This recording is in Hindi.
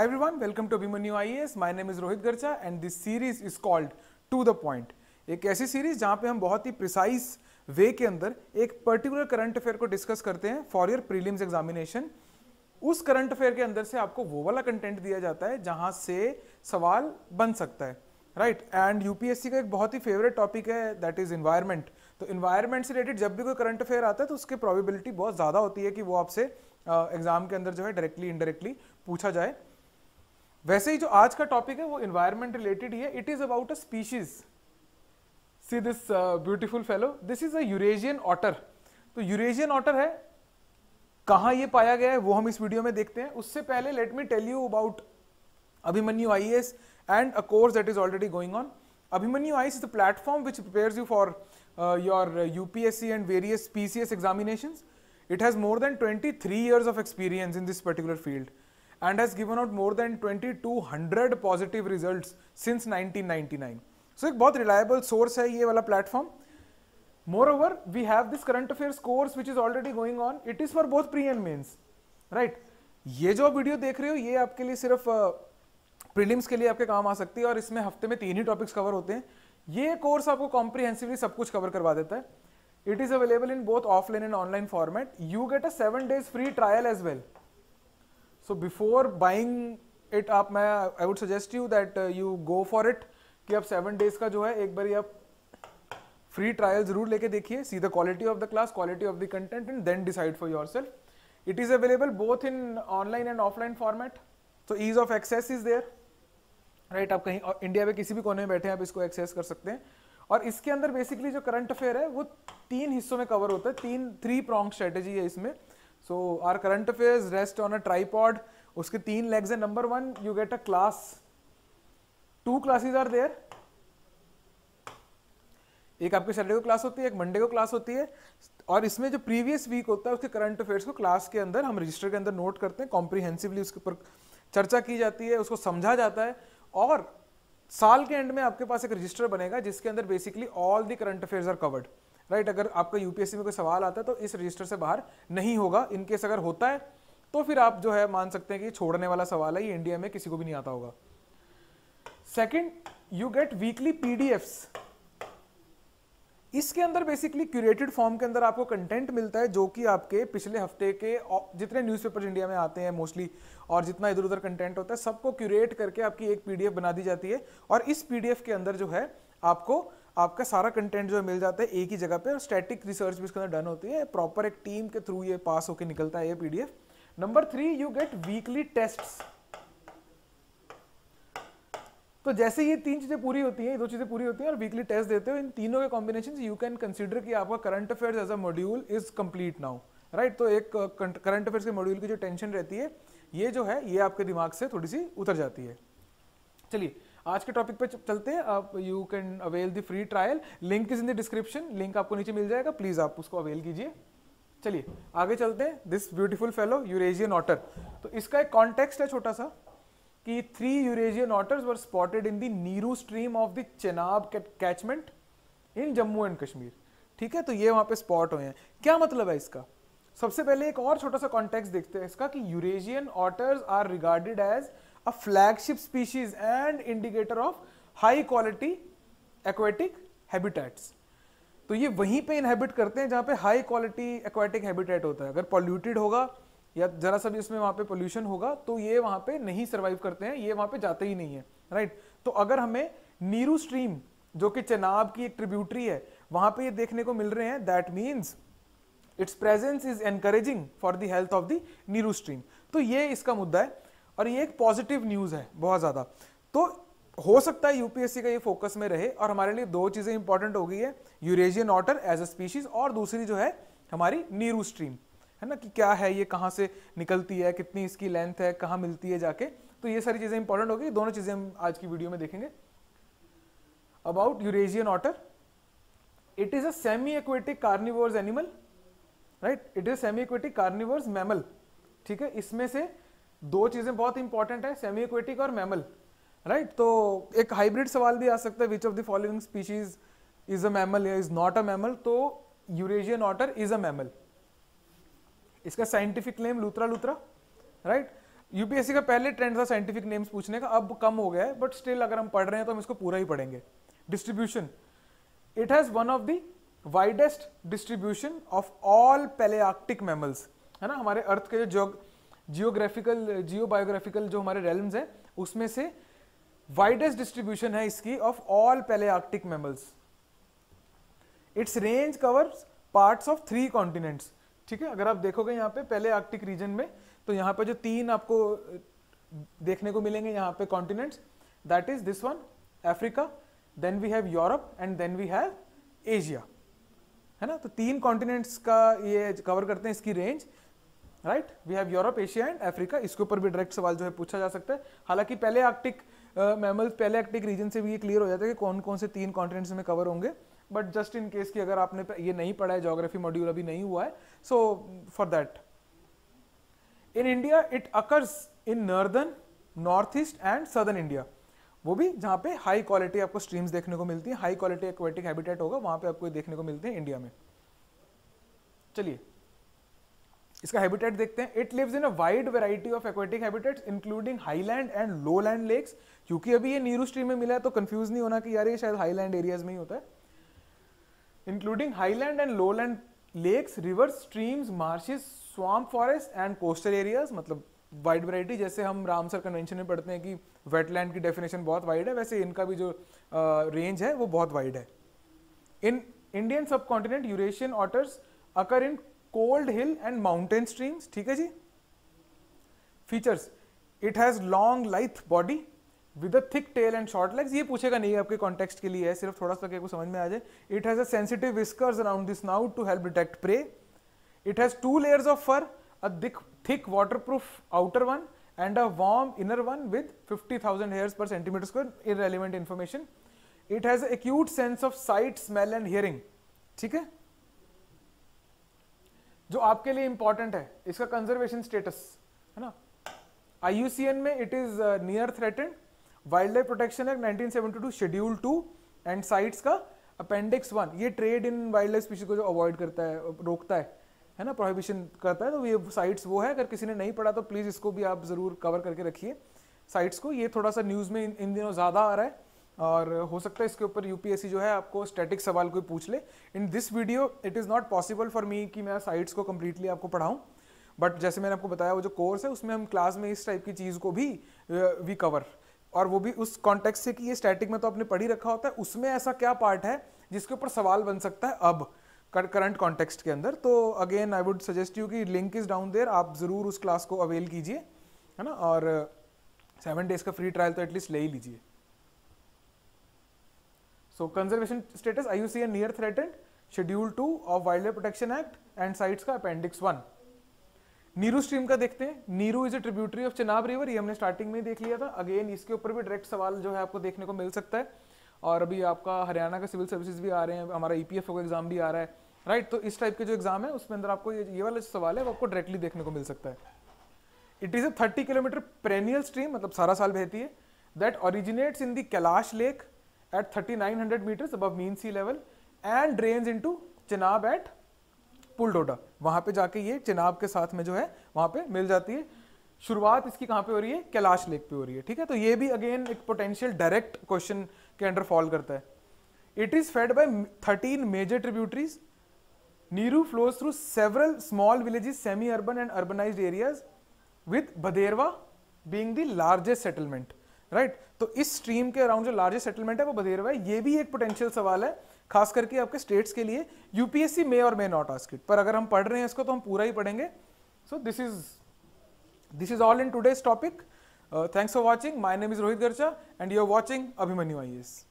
Hi everyone, welcome to Abhimanyu IAS. My name is Rohit Garcha and this series is called To the Point. एक ऐसी सीरीज जहाँ पे हम बहुत ही प्रिसाइज वे के अंदर एक पर्टिकुलर करंट अफेयर को डिस्कस करते हैं फॉर योर प्रीलिम्स एग्जामिनेशन उस करंट अफेयर के अंदर से आपको वो वाला कंटेंट दिया जाता है जहाँ से सवाल बन सकता है राइट एंड यूपीएससी का एक बहुत ही फेवरेट टॉपिक है दैट इज इन्वायरमेंट तो इन्वायरमेंट से रिलेटेड जब भी कोई करंट अफेयर आता है तो उसकी प्रॉबिबिलिटी बहुत ज़्यादा होती है कि वो आपसे एग्जाम के अंदर जो है डायरेक्टली इनडायरेक्टली पूछा जाए वैसे ही जो आज का टॉपिक है वो इन्वायरमेंट रिलेटेड ही है it is about a species see this beautiful fellow this is a Eurasian otter तो यूरेजियन ऑटर है कहां ये पाया गया है वो हम इस वीडियो में देखते हैं उससे पहले let me tell you about Abhimanyu I S and a course that is already going on Abhimanyu I is the platform which prepare you for your UPSC and various PCS examination it has more than twenty three years of experience in this particular field and has given out more than 2200 positive result since 1999 so so, एक बहुत रिलायबल सोर्स है ये वाला platform more over we have this current affairs course which is already going on it is for both pre and mains right ये जो वीडियो देख रहे हो ये आपके लिए सिर्फ प्रीलिम्स uh, के लिए आपके काम आ सकती है और इसमें हफ्ते में तीन ही टॉपिक्स कवर होते हैं ये कोर्स आपको कॉम्प्रिहेंसिवली सब कुछ कवर करवा देता है it is available in both offline and online format you get a 7 days free trial as well so before buying it आप मैं I would suggest you that you go for it कि आप सेवन डेज का जो है एक बार आप फ्री ट्रायल जरूर लेके देखिए see the quality of the class quality of the content and then decide for yourself it is available both in online and offline format so ease of access is there right आप कहीं इंडिया में किसी भी कोने में बैठे हैं आप इसको एक्सेस कर सकते हैं और इसके अंदर बेसिकली जो करंट अफेयर है वो तीन हिस्सों में कवर होता है तीन थ्री प्रॉन्ग स्ट्रेटेजी है इसमें so are current affair rest on a tripod उसके तीन लेग्स हैं. Number one you get a class two classes are there एक आपके सैटरडे को क्लास होती है एक मंडे को क्लास होती है और इसमें जो प्रीवियस वीक होता है उसके करंट अफेयर्स को क्लास के अंदर हम रजिस्टर के अंदर नोट करते हैं कॉम्प्रिहेंसिवली उसके ऊपर चर्चा की जाती है उसको समझा जाता है और साल के एंड में आपके पास एक रजिस्टर बनेगा जिसके अंदर basically all the current affairs are covered right अगर आपका यूपीएससी में कोई सवाल आता है तो इस रजिस्टर से बाहर नहीं होगा इनकेस अगर होता है तो फिर आप जो है मान सकते हैं कि छोड़ने वाला सवाल है ये इंडिया में किसी को भी नहीं आता होगा second you get weekly PDFs इसके अंदर बेसिकली क्यूरेटेड फॉर्म के अंदर आपको कंटेंट मिलता है जो कि आपके पिछले हफ्ते के जितने न्यूज़पेपर इंडिया में आते हैं मोस्टली और जितना इधर उधर कंटेंट होता है सबको क्यूरेट करके आपकी एक पीडीएफ बना दी जाती है और इस पीडीएफ के अंदर जो है आपको आपका सारा कंटेंट जो मिल जाता है एक ही जगह पे और स्टैटिक रिसर्च भी इसके अंदर डन होती है प्रॉपर एक टीम के थ्रू ये पास होके निकलता है ये PDF number three you get weekly test तो जैसे ये तीन चीज़ें पूरी होती हैं दो चीज़ें पूरी होती हैं और वीकली टेस्ट देते हो इन तीनों के कॉम्बिनेशन यू कैन कंसिडर कि आपका current affairs as a module is complete now right तो एक करंट uh, अफेयर्स के मॉड्यूल की जो टेंशन रहती है ये जो है ये आपके दिमाग से थोड़ी सी उतर जाती है चलिए आज के टॉपिक पे चलते हैं आप you can avail the free trial link is in the description link आपको नीचे मिल जाएगा प्लीज आप उसको अवेल कीजिए चलिए आगे चलते हैं this beautiful fellow Eurasian otter तो इसका एक कॉन्टेक्स्ट है छोटा सा कि three Eurasian otters were spotted in the Neeru stream of the Chenab catchment in Jammu and Kashmir ठीक है तो ये वहां पे स्पॉट हुए हैं क्या मतलब है इसका सबसे पहले एक और छोटा सा कॉन्टेक्स्ट देखते हैं इसका कि Eurasian otters are regarded as a flagship species and indicator of high quality aquatic habitats. तो ये वहीं पे इनहेबिट करते हैं जहाँ पे हाई क्वालिटी एक्वाटिक हैबिटेट होता है अगर पॉल्यूटेड होगा या जरा सा भी उसमें वहाँ पे पोल्यूशन होगा तो ये वहाँ पे नहीं सर्वाइव करते हैं ये वहाँ पे जाते ही नहीं है राइट तो अगर हमें नीरू स्ट्रीम जो कि चेनाब की एक ट्रिब्यूटरी है वहाँ पे ये देखने को मिल रहे हैं that means its presence is encouraging for the health of the Neeru stream तो ये इसका मुद्दा है और ये एक पॉजिटिव न्यूज़ है बहुत ज़्यादा तो हो सकता है यूपीएससी का ये फोकस में रहे और हमारे लिए दो चीज़ें इंपॉर्टेंट हो गई है Eurasian otter as a species और दूसरी जो है हमारी नीरू स्ट्रीम है ना कि क्या है ये कहाँ से निकलती है कितनी इसकी लेंथ है कहाँ मिलती है जाके तो ये सारी चीज़ें इंपॉर्टेंट होगी दोनों चीज़ें हम आज की वीडियो में देखेंगे about Eurasian otter it is a semi aquatic carnivores animal right it is semi aquatic carnivores mammal ठीक है इसमें से दो चीजें बहुत इंपॉर्टेंट है सेमी इक्वेटिक और मैमल राइट right? तो एक हाइब्रिड सवाल भी आ सकता है which of the following species is a mammal या इज नॉट अ मैमल तो Eurasian otter is a mammal इसका scientific name Lutra lutra right UPSC का पहले ट्रेंड था साइंटिफिक नेम्स पूछने का अब कम हो गया है बट स्टिल अगर हम पढ़ रहे हैं तो हम इसको पूरा ही पढ़ेंगे distribution it has one of the widest distribution of all Palearctic mammals है ना हमारे अर्थ के जो जियोग्राफिकल जियो बायोग्राफिकल जो हमारे रेलम्स हैं उसमें से वाइडेस्ट डिस्ट्रीब्यूशन है इसकी of all Palearctic mammals its range covers parts of three continents ठीक है अगर आप देखोगे यहाँ पे पहले आर्टिक रीजन में तो यहाँ पे जो तीन आपको देखने को मिलेंगे यहाँ पे continents that is this one Africa then we have Europe and then we have Asia है ना तो तीन कॉन्टिनेंट्स का ये कवर करते हैं इसकी range right we have Europe Asia and Africa इसके ऊपर भी डायरेक्ट सवाल जो है पूछा जा सकता है हालांकि Palearctic uh, Palearctic region से भी ये क्लियर हो जाता है कि कौन कौन से तीन कॉन्टिनेंट्स में कवर होंगे बट जस्ट इन केस की अगर आपने ये नहीं पढ़ा है जोग्राफी मॉड्यूल अभी नहीं हुआ है so for that in India it occurs in northern north east and southern India वो भी जहाँ पे हाई क्वालिटी आपको स्ट्रीम्स देखने को मिलती है हाई क्वालिटी एक्वेटिक हैबिटेट होगा वहाँ पे आपको देखने को मिलते हैं इंडिया में चलिए इसका हैबिटेट देखते हैं it lives in a wide variety of aquatic habitats including highland and lowland lakes क्योंकि अभी ये नीरू स्ट्रीम में मिला है तो कंफ्यूज नहीं होना कि यार ये शायद हाईलैंड एरियाज में ही होता है including highland and lowland lakes rivers streams marshes swamp forest and coastal areas मतलब वाइड वैरायटी जैसे हम रामसर कन्वेंशन में पढ़ते हैं कि वेटलैंड की डेफिनेशन बहुत वाइड है वैसे इनका भी जो रेंज uh, है वो बहुत वाइड है in Indian subcontinent Eurasian otters occur in cold hill and mountain streams ठीक है जी features it has long lithe body with a thick tail and short legs ये पूछेगा नहीं आपके कॉन्टेक्स्ट के लिए है सिर्फ थोड़ा सा को समझ में आ जाए it has a sensitive whiskers around this snout to help detect prey it has two layers of fur a thick thick waterproof outer one and a warm inner one with fifty thousand hairs per centimetre square in relevant information it has acute sense of sight smell and hearing ठीक है जो आपके लिए इंपॉर्टेंट है इसका कंजर्वेशन स्टेटस है ना आई में it is near threatened wildlife protection act nineteen two schedule two and CITES का अपेंडिक्स वन ये trade in wildlife species को जो अवॉइड करता है रोकता है है ना प्रोहिबिशन करता है तो ये साइट्स वो है अगर किसी ने नहीं पढ़ा तो प्लीज़ इसको भी आप ज़रूर कवर करके रखिए साइट्स को ये थोड़ा सा न्यूज़ में इन दिनों ज़्यादा आ रहा है और हो सकता है इसके ऊपर यूपीएससी जो है आपको स्टैटिक सवाल कोई पूछ ले in this video it is not possible for me कि मैं साइट्स को कम्प्लीटली आपको पढ़ाऊँ बट जैसे मैंने आपको बताया वो जो कोर्स है उसमें हम क्लास में इस टाइप की चीज़ को भी वी कवर और वो भी उस कॉन्टेक्स्ट से कि ये स्टैटिक में तो आपने पढ़ी रखा होता है उसमें ऐसा क्या पार्ट है जिसके ऊपर सवाल बन सकता है अब करंट कॉन्टेक्स्ट के अंदर तो again I would suggest you कि लिंक इज़ डाउन देयर आप ज़रूर उस क्लास को अवेल कीजिए है ना और सेवन डेज़ का फ्री ट्रायल तो एटलीस्ट ले ही लीजिए So conservation status IUCN near threatened, Schedule 2 of Wildlife Protection Act and sites का appendix 1. नीरू स्ट्रीम का देखते हैं Neeru is a tributary of Chenab river ये हमने स्टार्टिंग में ही देख लिया था अगेन इसके ऊपर भी डायरेक्ट सवाल जो है आपको देखने को मिल सकता है और अभी आपका हरियाणा का सिविल सर्विसेज भी आ रहे हैं हमारा ई e का एग्जाम भी आ रहा है राइट तो इस टाइप के जो एग्जाम है उसमें अंदर आपको ये, ये वाला जो सवाल है वो आपको डायरेक्टली देखने को मिल सकता है it is a thirty kilometre perennial stream मतलब सारा साल बहती है that originates in the Kailash lake at 3900 meters above mean sea level and drains into Chenab at Puldoda वहां पे जाके ये चिनाब के साथ में जो है वहां पे मिल जाती है शुरुआत इसकी कहां पे हो रही है कैलाश लेक पे हो रही है ठीक है तो ये भी अगेन एक पोटेंशियल डायरेक्ट क्वेश्चन के अंडर फॉल करता है it is fed by 13 major tributaries Neeru flows through several small villages semi urban and urbanised areas with Bhaderwah being the largest settlement right right? तो इस स्ट्रीम के अराउंड जो लार्जेस्ट सेटलमेंट है वो बधेर हुआ है ये भी एक पोटेंशियल सवाल है खास करके आपके स्टेट्स के लिए यूपीएससी मे और मे नॉट आस्क इट पर अगर हम पढ़ रहे हैं इसको तो हम पूरा ही पढ़ेंगे so this is this is all in today's topic thanks for watching my name is Rohit Garcha and you are watching Abhimanyu I